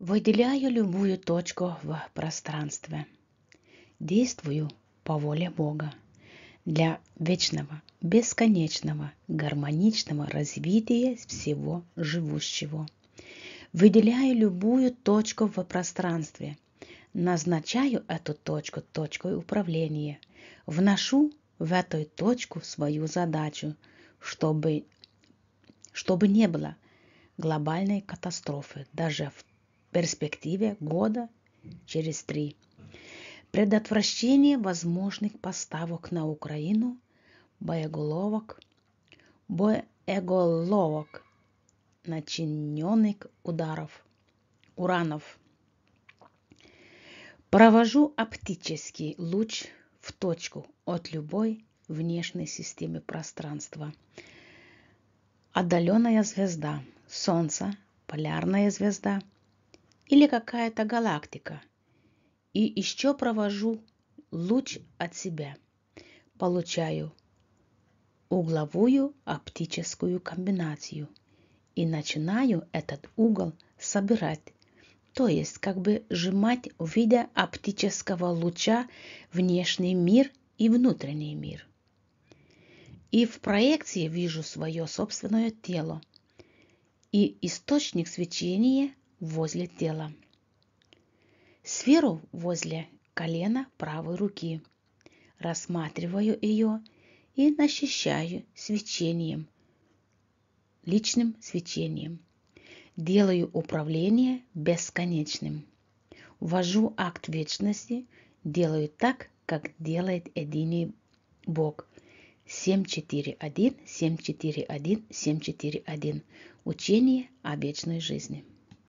Выделяю любую точку в пространстве. Действую по воле Бога для вечного, бесконечного, гармоничного развития всего живущего. Выделяю любую точку в пространстве. Назначаю эту точку точкой управления. Вношу в эту точку свою задачу, чтобы, чтобы не было глобальной катастрофы даже в перспективе года через три. Предотвращение возможных поставок на Украину боеголовок, боеголовок, начиненных ударов, уранов. Провожу оптический луч в точку от любой внешней системы пространства. Отдаленная звезда, Солнце, полярная звезда, или какая-то галактика. И еще провожу луч от себя. Получаю угловую оптическую комбинацию и начинаю этот угол собирать, то есть как бы сжимать в виде оптического луча внешний мир и внутренний мир. И в проекции вижу свое собственное тело и источник свечения возле тела. Сферу возле колена правой руки. Рассматриваю ее и ощущаю свечением, личным свечением. Делаю управление бесконечным. Ввожу акт вечности, делаю так, как делает единый Бог. 741, 741, 741. Учение о вечной жизни.